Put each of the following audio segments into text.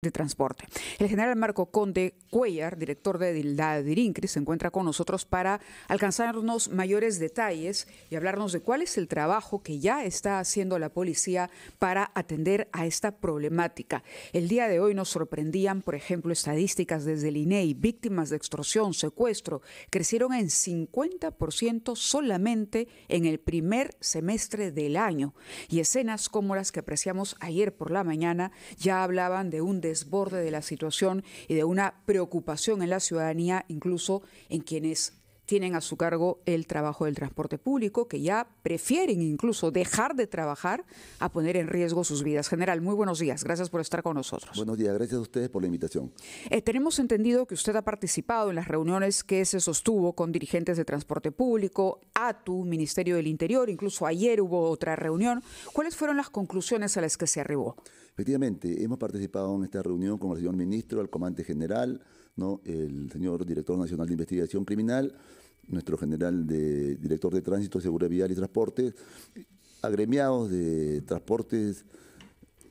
de transporte. El general Marco Conde Cuellar, director de la DIRINCRI, se encuentra con nosotros para alcanzarnos mayores detalles y hablarnos de cuál es el trabajo que ya está haciendo la policía para atender a esta problemática. El día de hoy nos sorprendían, por ejemplo, estadísticas desde el INEI, víctimas de extorsión, secuestro, crecieron en 50% solamente en el primer semestre del año. Y escenas como las que apreciamos ayer por la mañana ya hablaban de un desborde de la situación y de una preocupación en la ciudadanía, incluso en quienes tienen a su cargo el trabajo del transporte público, que ya prefieren incluso dejar de trabajar a poner en riesgo sus vidas. General, muy buenos días, gracias por estar con nosotros. Buenos días, gracias a ustedes por la invitación. Eh, tenemos entendido que usted ha participado en las reuniones que se sostuvo con dirigentes de transporte público, a tu Ministerio del Interior, incluso ayer hubo otra reunión. ¿Cuáles fueron las conclusiones a las que se arribó? Efectivamente, hemos participado en esta reunión con el señor ministro, el comandante general, el señor director nacional de investigación criminal, nuestro general de director de tránsito, seguridad vial y transporte, agremiados de transportes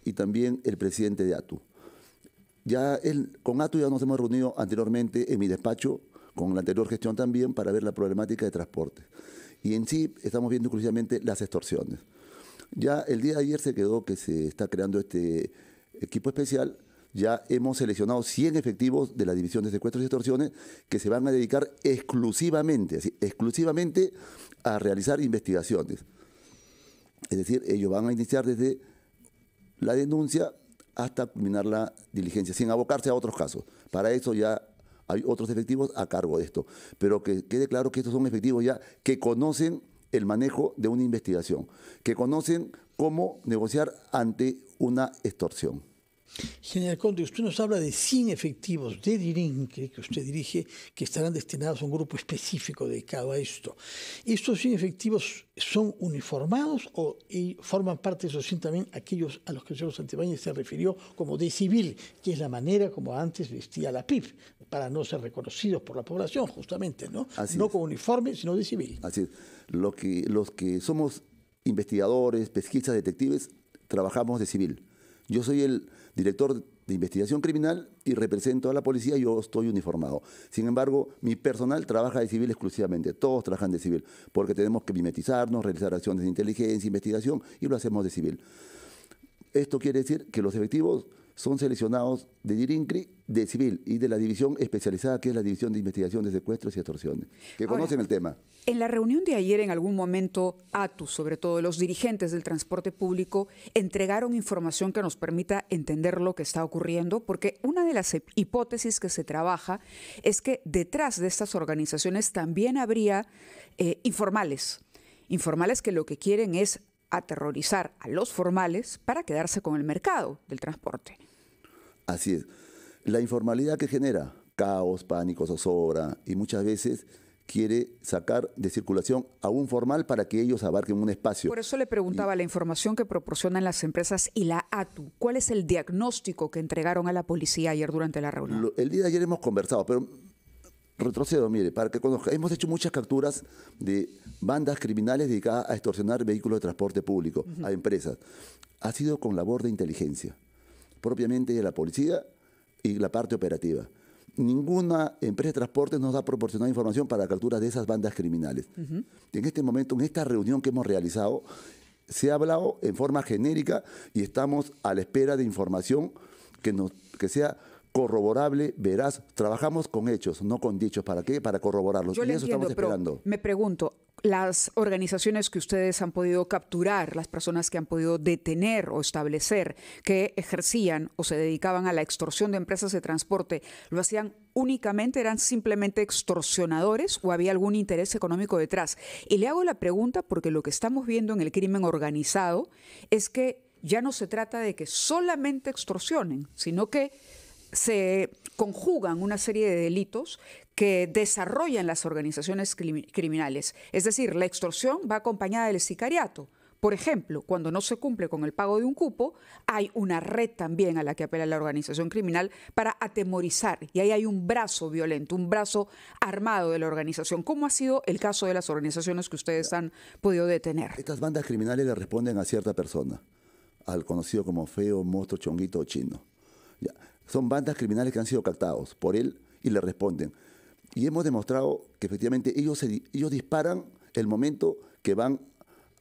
y también el presidente de ATU. Ya con ATU ya nos hemos reunido anteriormente en mi despacho, con la anterior gestión también, para ver la problemática de transporte. Y en sí estamos viendo exclusivamente las extorsiones. Ya el día de ayer se quedó que se está creando este equipo especial ya hemos seleccionado 100 efectivos de la División de Secuestros y Extorsiones que se van a dedicar exclusivamente, exclusivamente a realizar investigaciones. Es decir, ellos van a iniciar desde la denuncia hasta culminar la diligencia, sin abocarse a otros casos. Para eso ya hay otros efectivos a cargo de esto. Pero que quede claro que estos son efectivos ya que conocen el manejo de una investigación, que conocen cómo negociar ante una extorsión. General Conde, usted nos habla de 100 efectivos de Dirinque, que usted dirige, que estarán destinados a un grupo específico dedicado a esto. ¿Estos 100 efectivos son uniformados o forman parte de esos 100 también aquellos a los que el señor Santibáñez se refirió como de civil, que es la manera como antes vestía la PIB, para no ser reconocidos por la población, justamente, ¿no? Así no con uniforme, sino de civil. Así es. Lo que, los que somos investigadores, pesquisas, detectives, trabajamos de civil yo soy el director de investigación criminal y represento a la policía, yo estoy uniformado. Sin embargo, mi personal trabaja de civil exclusivamente, todos trabajan de civil, porque tenemos que mimetizarnos, realizar acciones de inteligencia, investigación, y lo hacemos de civil. Esto quiere decir que los efectivos son seleccionados de DIRINCRI, de civil y de la división especializada que es la división de investigación de secuestros y extorsiones, que conocen el tema. En la reunión de ayer, en algún momento, ATU, sobre todo los dirigentes del transporte público, entregaron información que nos permita entender lo que está ocurriendo, porque una de las hipótesis que se trabaja es que detrás de estas organizaciones también habría eh, informales, informales que lo que quieren es aterrorizar a los formales para quedarse con el mercado del transporte. Así es. La informalidad que genera caos, pánico, zozobra y muchas veces quiere sacar de circulación a un formal para que ellos abarquen un espacio. Por eso le preguntaba la información que proporcionan las empresas y la ATU. ¿Cuál es el diagnóstico que entregaron a la policía ayer durante la reunión? el día de ayer hemos conversado, pero retrocedo, mire, para que conozca. Hemos hecho muchas capturas de bandas criminales dedicadas a extorsionar vehículos de transporte público, a empresas. Ha sido con labor de inteligencia propiamente de la policía y la parte operativa. Ninguna empresa de transporte nos ha proporcionado información para la captura de esas bandas criminales. En este momento, en esta reunión que hemos realizado, se ha hablado en forma genérica y estamos a la espera de información que, nos, que sea corroborable, veraz. Trabajamos con hechos, no con dichos. ¿Para qué? Para corroborarlos. Yo y eso estamos esperando. me pregunto, las organizaciones que ustedes han podido capturar, las personas que han podido detener o establecer que ejercían o se dedicaban a la extorsión de empresas de transporte, ¿lo hacían únicamente, eran simplemente extorsionadores o había algún interés económico detrás? Y le hago la pregunta porque lo que estamos viendo en el crimen organizado es que ya no se trata de que solamente extorsionen, sino que se conjugan una serie de delitos que desarrollan las organizaciones criminales. Es decir, la extorsión va acompañada del sicariato. Por ejemplo, cuando no se cumple con el pago de un cupo, hay una red también a la que apela la organización criminal para atemorizar. Y ahí hay un brazo violento, un brazo armado de la organización. ¿Cómo ha sido el caso de las organizaciones que ustedes han podido detener? Estas bandas criminales le responden a cierta persona, al conocido como feo, monstruo, chonguito o chino. Son bandas criminales que han sido captados por él y le responden y hemos demostrado que efectivamente ellos, ellos disparan el momento que van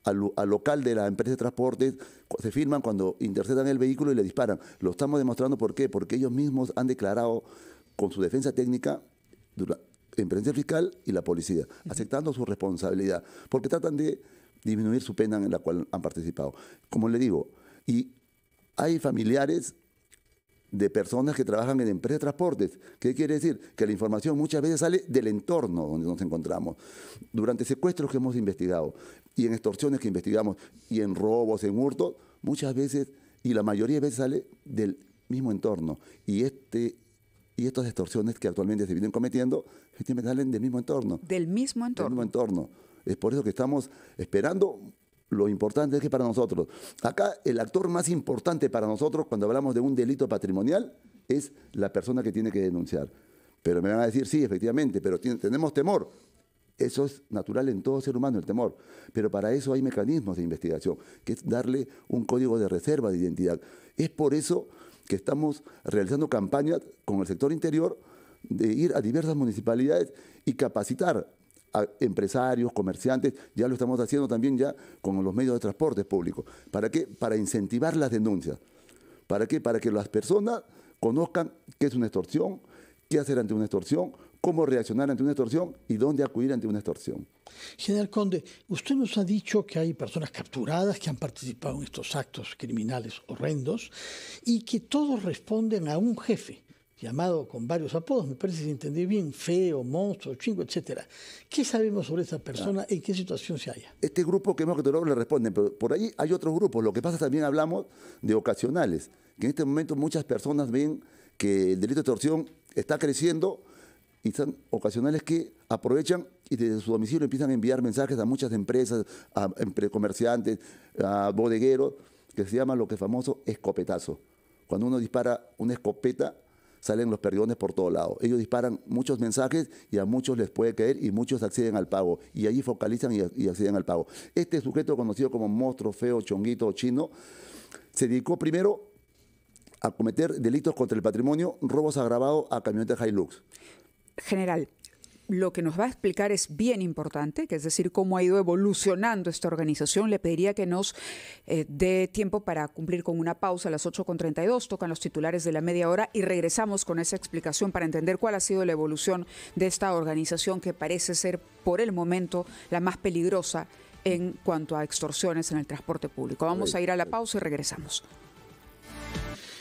al, local de la empresa de transporte, se firman cuando interceptan el vehículo y le disparan. Lo estamos demostrando por qué, porque ellos mismos han declarado con su defensa técnica la empresa fiscal y la policía, aceptando su responsabilidad, porque tratan de disminuir su pena en la cual han participado. Como le digo, y hay familiares de personas que trabajan en empresas de transportes. ¿Qué quiere decir? Que la información muchas veces sale del entorno donde nos encontramos. Durante secuestros que hemos investigado y en extorsiones que investigamos y en robos, en hurtos, muchas veces y la mayoría de veces sale del mismo entorno. Y este y estas extorsiones que actualmente se vienen cometiendo, salen del mismo entorno. Del mismo entorno. Del mismo entorno. Es por eso que estamos esperando lo importante es que para nosotros, acá el actor más importante para nosotros cuando hablamos de un delito patrimonial es la persona que tiene que denunciar. Pero me van a decir, sí, efectivamente, pero tenemos temor. Eso es natural en todo ser humano, el temor. Pero para eso hay mecanismos de investigación, que es darle un código de reserva de identidad. Es por eso que estamos realizando campañas con el sector interior de ir a diversas municipalidades y capacitar empresarios, comerciantes, ya lo estamos haciendo también ya con los medios de transporte público. ¿Para qué? Para incentivar las denuncias. ¿Para qué? Para que las personas conozcan qué es una extorsión, qué hacer ante una extorsión, cómo reaccionar ante una extorsión y dónde acudir ante una extorsión. General Conde, usted nos ha dicho que hay personas capturadas que han participado en estos actos criminales horrendos y que todos responden a un jefe llamado con varios apodos, me parece si entendí bien, feo, monstruo, chingo, etc. ¿Qué sabemos sobre esa persona? y ¿En qué situación se halla? Este grupo que hemos capturado le responden, pero por ahí hay otros grupos. Lo que pasa también hablamos de ocasionales, que en este momento muchas personas ven que el delito de extorsión está creciendo y están ocasionales que aprovechan y desde su domicilio empiezan a enviar mensajes a muchas empresas, a comerciantes, a bodegueros, que se llama lo que es famoso escopetazo. Cuando uno dispara una escopeta salen los perdones por todos lados Ellos disparan muchos mensajes y a muchos les puede caer y muchos acceden al pago. Y allí focalizan y, acceden al pago. Este sujeto conocido como monstruo feo, chonguito chino, se dedicó primero a cometer delitos contra el patrimonio, robos agravados a camionetas Hilux. General, lo que nos va a explicar es bien importante, que es decir, cómo ha ido evolucionando esta organización. Le pediría que nos eh, dé tiempo para cumplir con una pausa a las 8.32, tocan los titulares de la media hora y regresamos con esa explicación para entender cuál ha sido la evolución de esta organización que parece ser por el momento la más peligrosa en cuanto a extorsiones en el transporte público. Vamos a ir a la pausa y regresamos.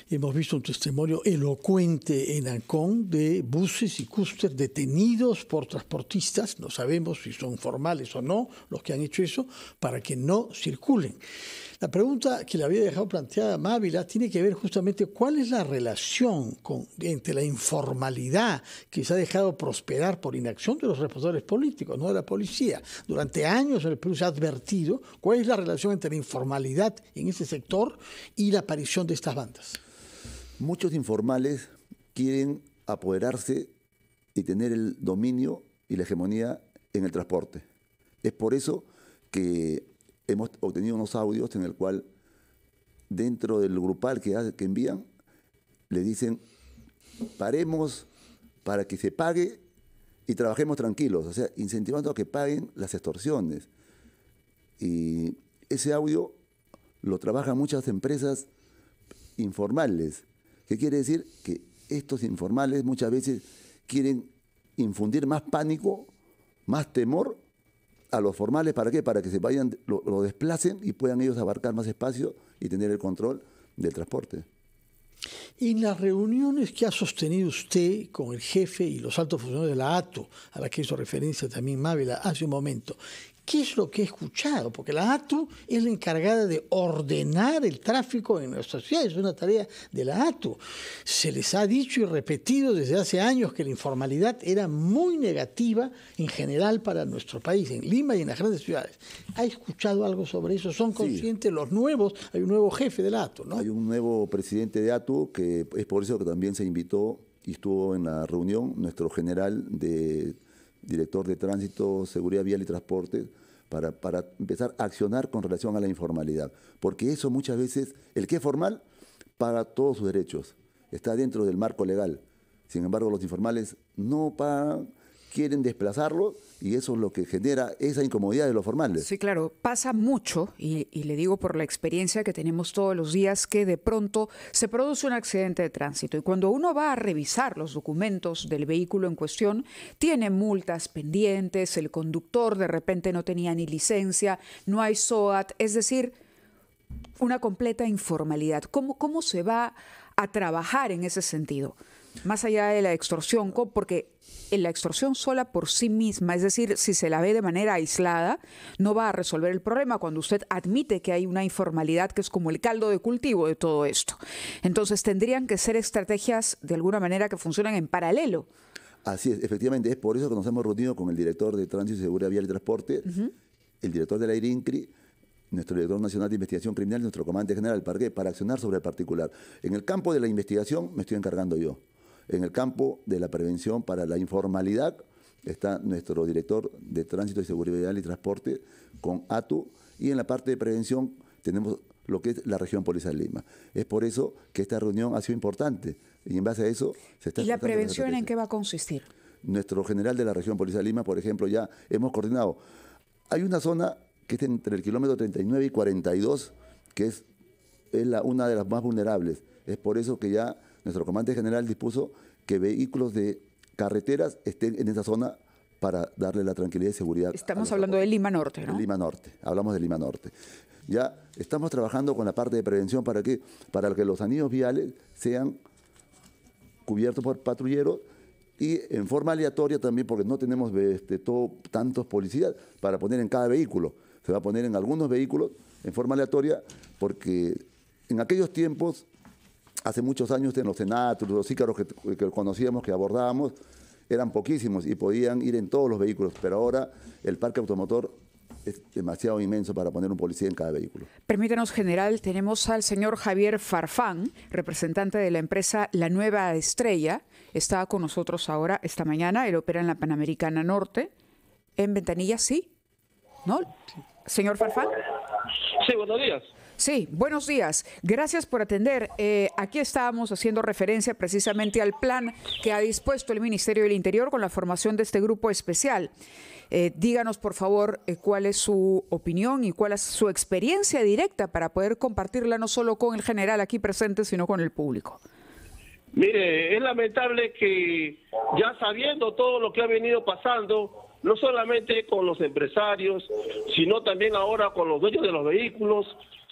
Hemos visto un testimonio elocuente en Ancón de buses y cúster detenidos por transportistas, no sabemos si son formales o no los que han hecho eso, para que no circulen. La pregunta que le había dejado planteada Mávila tiene que ver justamente cuál es la relación entre la informalidad que se ha dejado prosperar por inacción de los responsables políticos, no de la policía. Durante años el Perú se ha advertido cuál es la relación entre la informalidad en ese sector y la aparición de estas bandas. Muchos informales quieren apoderarse y tener el dominio y la hegemonía en el transporte. Es por eso que hemos obtenido unos audios en el cual dentro del grupal que, que envían, le dicen, paremos para que se pague y trabajemos tranquilos, o sea, incentivando a que paguen las extorsiones. Y ese audio lo trabajan muchas empresas informales. que quiere decir? Que estos informales muchas veces quieren infundir más pánico, más temor a los formales, ¿para qué? Para que se vayan, lo, desplacen y puedan ellos abarcar más espacio y tener el control del transporte. Y las reuniones que ha sostenido usted con el jefe y los altos funcionarios de la ATO, a la que hizo referencia también Mávila hace un momento, ¿Qué es lo que he escuchado? Porque la ATU es la encargada de ordenar el tráfico en nuestras ciudades. es una tarea de la ATU. Se les ha dicho y repetido desde hace años que la informalidad era muy negativa en general para nuestro país, en Lima y en las grandes ciudades. ¿Ha escuchado algo sobre eso? ¿Son conscientes los nuevos? Hay un nuevo jefe de la ATU, ¿no? Hay un nuevo presidente de ATU que es por eso que también se invitó y estuvo en la reunión nuestro general de director de Tránsito, Seguridad Vial y Transporte, para, para empezar a accionar con relación a la informalidad. Porque eso muchas veces, el que es formal, paga todos sus derechos, está dentro del marco legal. Sin embargo, los informales no pagan quieren desplazarlo y eso es lo que genera esa incomodidad de los formales. Sí, claro, pasa mucho y, le digo por la experiencia que tenemos todos los días que de pronto se produce un accidente de tránsito y cuando uno va a revisar los documentos del vehículo en cuestión, tiene multas pendientes, el conductor de repente no tenía ni licencia, no hay SOAT, es decir, una completa informalidad. cómo se va a trabajar en ese sentido? Más allá de la extorsión, porque la extorsión sola por sí misma, es decir, si se la ve de manera aislada, no va a resolver el problema cuando usted admite que hay una informalidad que es como el caldo de cultivo de todo esto. Entonces tendrían que ser estrategias de alguna manera que funcionan en paralelo. Así es, efectivamente, es por eso que nos hemos reunido con el director de Tránsito y Seguridad Vial y Transporte, el director de la IRINCRI, nuestro director nacional de investigación criminal, nuestro comandante general, ¿para Para accionar sobre el particular. En el campo de la investigación me estoy encargando yo. En el campo de la prevención para la informalidad está nuestro director de Tránsito y Seguridad y Transporte con ATU y en la parte de prevención tenemos lo que es la región policial Lima. Es por eso que esta reunión ha sido importante y en base a eso se está... ¿Y la prevención en qué va a consistir? Nuestro general de la región policial Lima, por ejemplo, ya hemos coordinado. Hay una zona que está entre el kilómetro 39 y 42, que es, es la, una de las más vulnerables. Es por eso que ya nuestro comandante general dispuso que vehículos de carreteras estén en esa zona para darle la tranquilidad y seguridad. Estamos hablando de Lima Norte, ¿no? Lima Norte, hablamos de Lima Norte. Ya estamos trabajando con la parte de prevención para que, para que los anillos viales sean cubiertos por patrulleros y en forma aleatoria también, porque no tenemos este, todo, tantos policías para poner en cada vehículo. Se va a poner en algunos vehículos en forma aleatoria porque en aquellos tiempos hace muchos años en los senatos, los ícaros que, conocíamos, que abordábamos, eran poquísimos y podían ir en todos los vehículos, pero ahora el parque automotor es demasiado inmenso para poner un policía en cada vehículo. Permítanos, general, tenemos al señor Javier Farfán, representante de la empresa La Nueva Estrella. Está con nosotros ahora, esta mañana. Él opera en la Panamericana Norte. En Ventanilla, sí. ¿No? Señor Farfán. Sí, buenos días. Sí, buenos días. Gracias por atender. Eh, aquí estábamos haciendo referencia precisamente al plan que ha dispuesto el Ministerio del Interior con la formación de este grupo especial. Eh, díganos, por favor, eh, cuál es su opinión y cuál es su experiencia directa para poder compartirla no solo con el general aquí presente, sino con el público. Mire, es lamentable que ya sabiendo todo lo que ha venido pasando, no solamente con los empresarios, sino también ahora con los dueños de los vehículos,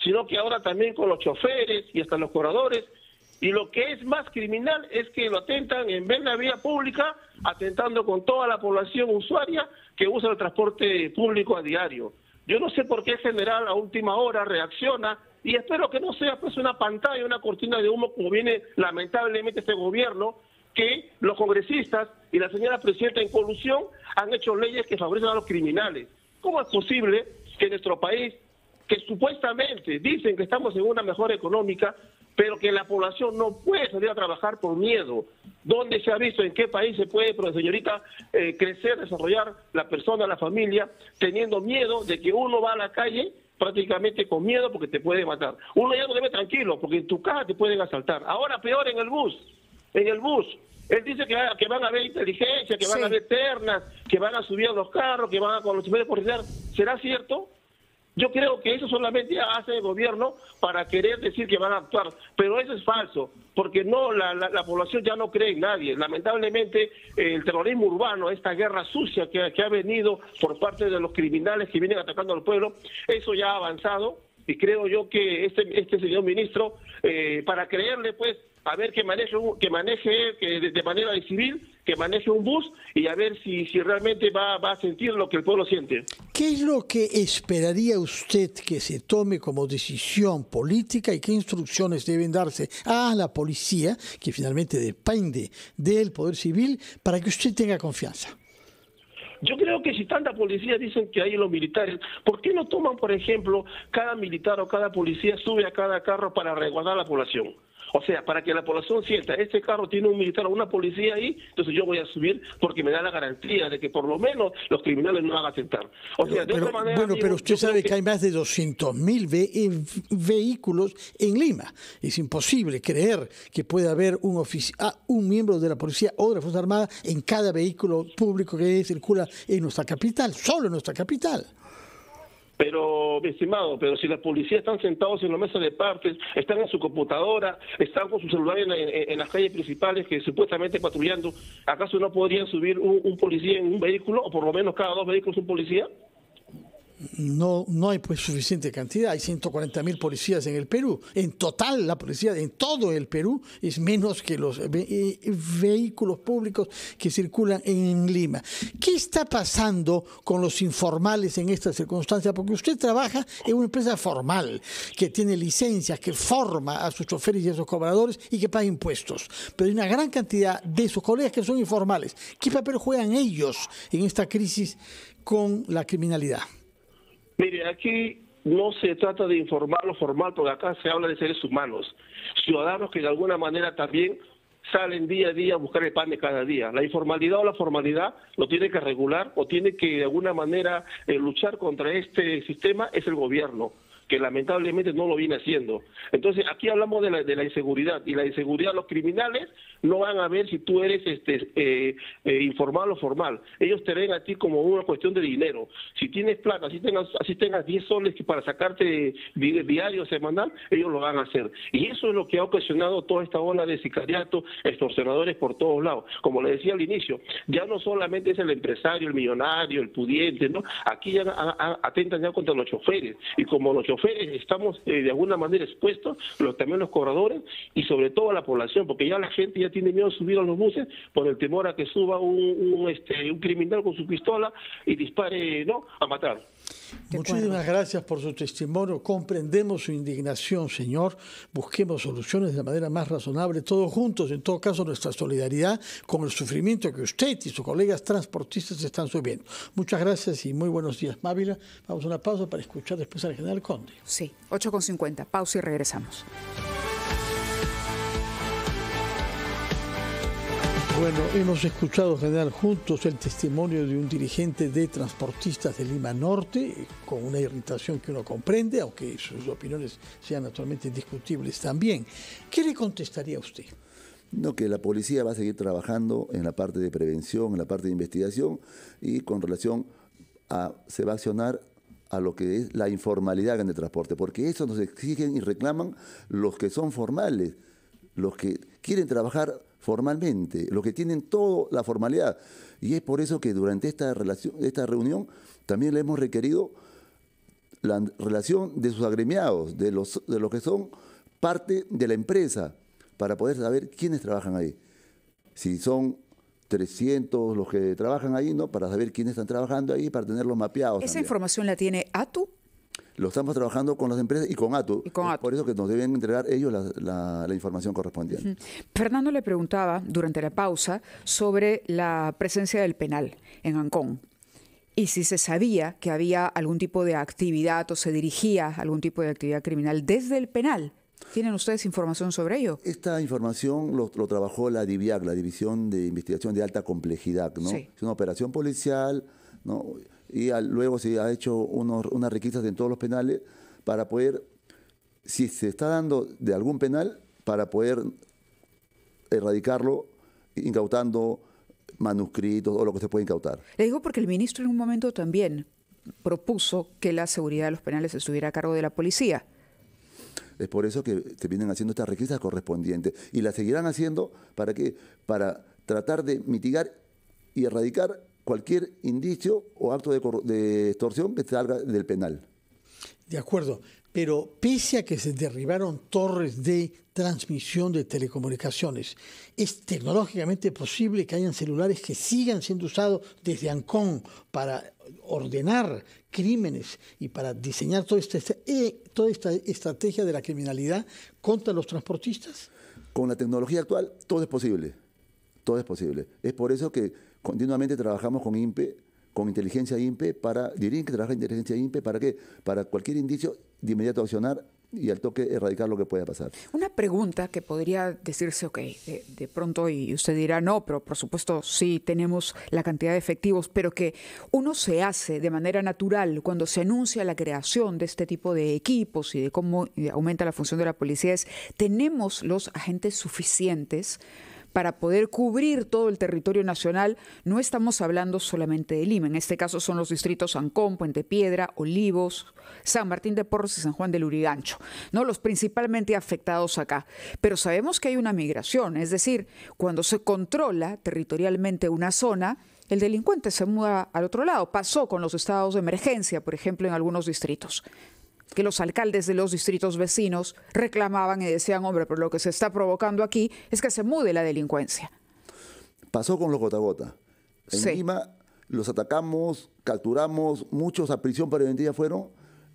sino que ahora también con los choferes y hasta los corredores. Y lo que es más criminal es que lo atentan en vez la vía pública, atentando con toda la población usuaria que usa el transporte público a diario. Yo no sé por qué el general a última hora reacciona y espero que no sea pues una pantalla, una cortina de humo como viene lamentablemente este gobierno, que los congresistas y la señora presidenta en colusión han hecho leyes que favorecen a los criminales. ¿Cómo es posible que nuestro país que supuestamente dicen que estamos en una mejora económica, pero que la población no puede salir a trabajar por miedo. ¿Dónde se ha visto en qué país se puede, señorita, eh, crecer, desarrollar la persona, la familia, teniendo miedo de que uno va a la calle prácticamente con miedo porque te puede matar? Uno ya no debe tranquilo porque en tu casa te pueden asaltar. Ahora peor en el bus, en el bus. Él dice que, van a haber inteligencia, que van a haber ternas, que van a subir los carros, que van a con los ¿Será cierto? Yo creo que eso solamente hace el gobierno para querer decir que van a actuar, pero eso es falso, porque no la, la, población ya no cree en nadie. Lamentablemente, el terrorismo urbano, esta guerra sucia que, ha venido por parte de los criminales que vienen atacando al pueblo, eso ya ha avanzado y creo yo que este, este señor ministro, eh, para creerle, pues, a ver que maneje, que maneje de manera civil, que maneje un bus y a ver si, si realmente va, a sentir lo que el pueblo siente. ¿Qué es lo que esperaría usted que se tome como decisión política y qué instrucciones deben darse a la policía, que finalmente depende del Poder Civil, para que usted tenga confianza? Yo creo que si tanta policía dicen que hay los militares, ¿por qué no toman, por ejemplo, cada militar o cada policía sube a cada carro para resguardar a la población? O sea, para que la población sienta, este carro tiene un militar o una policía ahí, entonces yo voy a subir porque me da la garantía de que por lo menos los criminales no van a aceptar. O sea, de manera... Bueno, pero usted sabe que... hay más de 200.000 mil eh, vehículos en Lima. Es imposible creer que pueda haber un, ah, un miembro de la policía o de la Fuerza Armada en cada vehículo público que circula en nuestra capital, solo en nuestra capital. Pero, mi estimado, pero si la policía están sentados en la mesa de partes, están en su computadora, están con su celular en, las calles principales que supuestamente patrullando, ¿acaso no podrían subir un policía en un vehículo o por lo menos cada dos vehículos un policía? no, hay pues, suficiente cantidad. Hay 140 mil policías en el Perú. En total, la policía en todo el Perú es menos que los eh, vehículos públicos que circulan en Lima. ¿Qué está pasando con los informales en estas circunstancia? Porque usted trabaja en una empresa formal que tiene licencias, que forma a sus choferes y a sus cobradores y que paga impuestos. Pero hay una gran cantidad de sus colegas que son informales. ¿Qué papel juegan ellos en esta crisis con la criminalidad? Mire, aquí no se trata de informar lo formal, porque acá se habla de seres humanos, ciudadanos que de alguna manera también salen día a día a buscar el pan de cada día. La informalidad o la formalidad lo tiene que regular o tiene que de alguna manera eh, luchar contra este sistema es el gobierno lamentablemente no lo viene haciendo. Entonces, aquí hablamos de la, inseguridad y la inseguridad, los criminales no van a ver si tú eres este, eh, eh, informal o formal. Ellos te ven a ti como una cuestión de dinero. Si tienes plata, si tengas, si tengas 10 soles para sacarte diario, semanal, ellos lo van a hacer. Y eso es lo que ha ocasionado toda esta ola de sicariato, extorsionadores por todos lados. Como le decía al inicio, ya no solamente es el empresario, el millonario, el pudiente, ¿no? Aquí ya atentan ya contra los choferes. Y como los choferes estamos eh, de alguna manera expuestos, los, también los corredores y sobre todo la población, porque ya la gente ya tiene miedo de subir a los buses por el temor a que suba un, un, este, un criminal con su pistola y dispare ¿no? a matar. Muchísimas gracias por su testimonio. Comprendemos su indignación, Señor. Busquemos soluciones de la manera más razonable, todos juntos. En todo caso, nuestra solidaridad con el sufrimiento que usted y sus colegas transportistas están subiendo. Muchas gracias y muy buenos días, Mávila. Vamos a una pausa para escuchar después al general Conde. Sí, 8.50. Pausa y regresamos. Bueno, hemos escuchado, general, juntos el testimonio de un dirigente de transportistas de Lima Norte, con una irritación que uno comprende, aunque sus opiniones sean naturalmente discutibles también. ¿Qué le contestaría a usted? No, que la policía va a seguir trabajando en la parte de prevención, en la parte de investigación y con relación a, se va a accionar a lo que es la informalidad en el transporte, porque eso nos exigen y reclaman los que son formales, los que quieren trabajar formalmente, los que tienen toda la formalidad. Y es por eso que durante esta, relación, esta reunión también le hemos requerido la relación de sus agremiados, de los, de los que son parte de la empresa, para poder saber quiénes trabajan ahí. Si son 300 los que trabajan ahí, ¿no? Para saber quiénes están trabajando ahí, para tenerlos mapeados. ¿Esa información la tiene ATU? Lo estamos trabajando con las empresas y con ATU. por eso que nos deben entregar ellos la, información correspondiente. Fernando le preguntaba durante la pausa sobre la presencia del penal en Ancón y si se sabía que había algún tipo de actividad o se dirigía algún tipo de actividad criminal desde el penal. ¿Tienen ustedes información sobre ello? Esta información lo, trabajó la DIVIAC, la División de Investigación de Alta Complejidad, ¿no? Es una operación policial, ¿no? y luego se ha hecho unas requisas en todos los penales para poder, si se está dando de algún penal, para poder erradicarlo incautando manuscritos o lo que se puede incautar. Le digo porque el ministro en un momento también propuso que la seguridad de los penales estuviera a cargo de la policía. Es por eso que se vienen haciendo estas requisas correspondientes y las seguirán haciendo para que para tratar de mitigar y erradicar cualquier indicio o acto de, extorsión que salga del penal. De acuerdo, pero pese a que se derribaron torres de transmisión de telecomunicaciones, es tecnológicamente posible que hayan celulares que sigan siendo usados desde Ancón para ordenar crímenes y para diseñar toda esta, e, toda esta estrategia de la criminalidad contra los transportistas? Con la tecnología actual todo es posible, todo es posible. Es por eso que Continuamente trabajamos con INPE, con inteligencia INPE, para, dirían que trabaja inteligencia INPE, ¿para qué? Para cualquier indicio, de inmediato accionar y al toque erradicar lo que pueda pasar. Una pregunta que podría decirse, ok, de, de, pronto y usted dirá, no, pero por supuesto sí tenemos la cantidad de efectivos, pero que uno se hace de manera natural cuando se anuncia la creación de este tipo de equipos y de cómo aumenta la función de la policía es, ¿tenemos los agentes suficientes? para poder cubrir todo el territorio nacional, no estamos hablando solamente de Lima. En este caso son los distritos Ancón, Puente Piedra, Olivos, San Martín de Porros y San Juan del Urigancho, ¿no? los principalmente afectados acá. Pero sabemos que hay una migración, es decir, cuando se controla territorialmente una zona, el delincuente se muda al otro lado. Pasó con los estados de emergencia, por ejemplo, en algunos distritos que los alcaldes de los distritos vecinos reclamaban y decían, hombre, pero lo que se está provocando aquí es que se mude la delincuencia. Pasó con los gota. En Lima los atacamos, capturamos, muchos a prisión preventiva fueron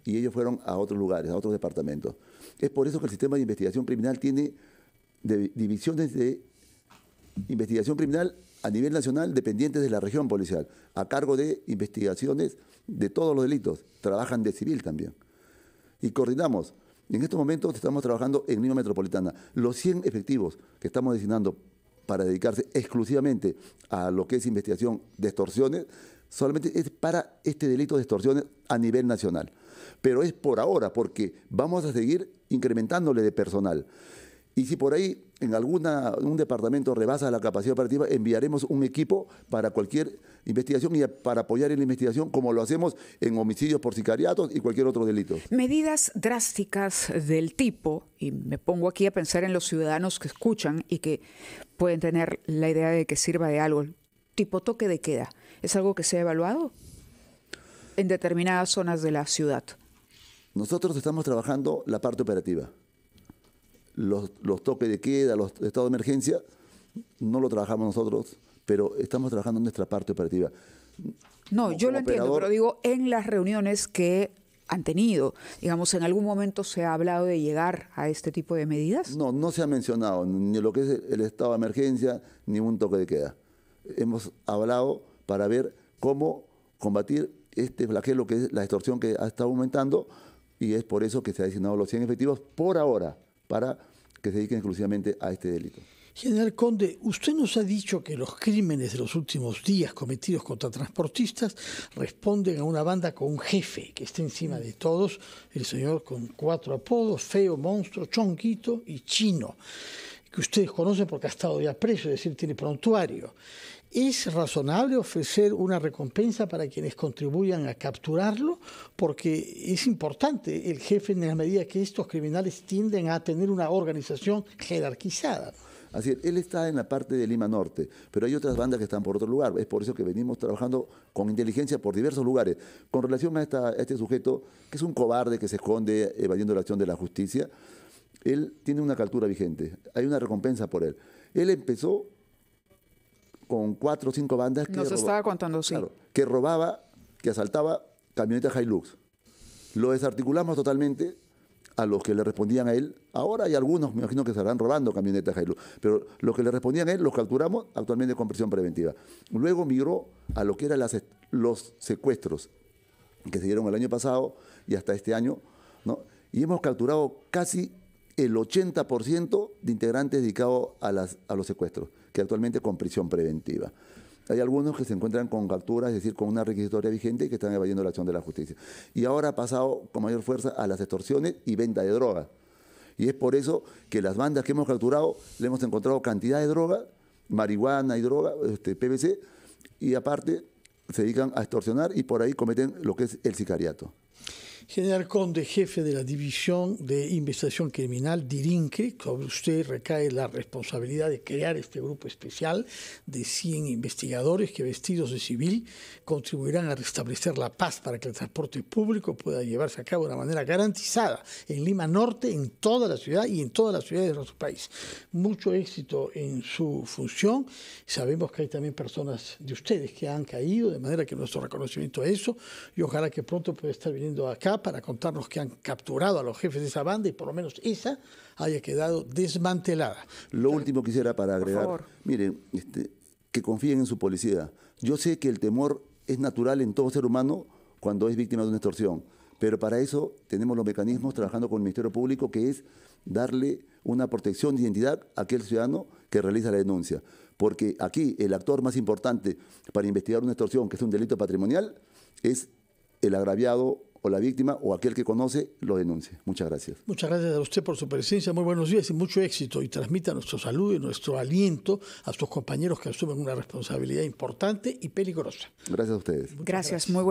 y ellos fueron a otros lugares, a otros departamentos. Es por eso que el sistema de investigación criminal tiene divisiones de investigación criminal a nivel nacional dependientes de la región policial, a cargo de investigaciones de todos los delitos. Trabajan de civil también y coordinamos. en estos momentos estamos trabajando en línea Metropolitana. Los 100 efectivos que estamos designando para dedicarse exclusivamente a lo que es investigación de extorsiones, solamente es para este delito de extorsiones a nivel nacional. Pero es por ahora, porque vamos a seguir incrementándole de personal. Y si por ahí en alguna, departamento rebasa la capacidad operativa, enviaremos un equipo para cualquier investigación y para apoyar en la investigación, como lo hacemos en homicidios por sicariatos y cualquier otro delito. Medidas drásticas del tipo, y me pongo aquí a pensar en los ciudadanos que escuchan y que pueden tener la idea de que sirva de algo, tipo toque de queda, ¿es algo que se ha evaluado en determinadas zonas de la ciudad? Nosotros estamos trabajando la parte operativa los, toques de queda, los estados de emergencia, no lo trabajamos nosotros, pero estamos trabajando en nuestra parte operativa. No, yo lo entiendo, pero digo, en las reuniones que han tenido, digamos, ¿en algún momento se ha hablado de llegar a este tipo de medidas? No, no se ha mencionado ni lo que es el estado de emergencia, ni un toque de queda. Hemos hablado para ver cómo combatir este flagelo que es la extorsión que ha estado aumentando y es por eso que se ha designado los 100 efectivos por ahora para que se dediquen exclusivamente a este delito. General Conde, usted nos ha dicho que los crímenes de los últimos días cometidos contra transportistas responden a una banda con un jefe que está encima de todos, el señor con cuatro apodos, feo, monstruo, chonquito y chino, que ustedes conocen porque ha estado ya preso, es decir, tiene prontuario. ¿Es razonable ofrecer una recompensa para quienes contribuyan a capturarlo? Porque es importante el jefe en la medida que estos criminales tienden a tener una organización jerarquizada. Así es, él está en la parte de Lima Norte, pero hay otras bandas que están por otro lugar. Es por eso que venimos trabajando con inteligencia por diversos lugares. Con relación a, a este sujeto, que es un cobarde que se esconde evadiendo la acción de la justicia, él tiene una captura vigente, hay una recompensa por él. Él empezó con cuatro o cinco bandas que... Nos estaba contando, que robaba, que asaltaba camionetas Hilux. Lo desarticulamos totalmente a los que le respondían a él. Ahora hay algunos, me imagino que estarán robando camionetas Hilux, pero los que le respondían a él los capturamos actualmente con prisión preventiva. Luego migró a lo que eran las, los secuestros que se dieron el año pasado y hasta este año, ¿no? Y hemos capturado casi el 80% de integrantes dedicados a, las, a los secuestros actualmente con prisión preventiva. Hay algunos que se encuentran con capturas, es decir, con una requisitoria vigente y que están evadiendo la acción de la justicia. Y ahora ha pasado con mayor fuerza a las extorsiones y venta de drogas. Y es por eso que las bandas que hemos capturado le hemos encontrado cantidad de droga, marihuana y droga, este, PVC, y aparte se dedican a extorsionar y por ahí cometen lo que es el sicariato. General Conde, jefe de la División de Investigación Criminal, DIRINCRI, sobre usted recae la responsabilidad de crear este grupo especial de 100 investigadores que vestidos de civil contribuirán a restablecer la paz para que el transporte público pueda llevarse a cabo de una manera garantizada en Lima Norte, en toda la ciudad y en todas las ciudades de nuestro país. Mucho éxito en su función. Sabemos que hay también personas de ustedes que han caído, de manera que nuestro reconocimiento a eso y ojalá que pronto pueda estar viniendo acá para contarnos que han capturado a los jefes de esa banda y por lo menos esa haya quedado desmantelada. Lo último quisiera para agregar, miren, este, que confíen en su policía. Yo sé que el temor es natural en todo ser humano cuando es víctima de una extorsión, pero para eso tenemos los mecanismos trabajando con el Ministerio Público que es darle una protección de identidad a aquel ciudadano que realiza la denuncia. Porque aquí el actor más importante para investigar una extorsión, que es un delito patrimonial, es el agraviado la víctima o aquel que conoce lo denuncie. Muchas gracias. Muchas gracias a usted por su presencia. Muy buenos días y mucho éxito. Y transmita nuestro saludo y nuestro aliento a sus compañeros que asumen una responsabilidad importante y peligrosa. Gracias a ustedes. gracias. Muy bueno.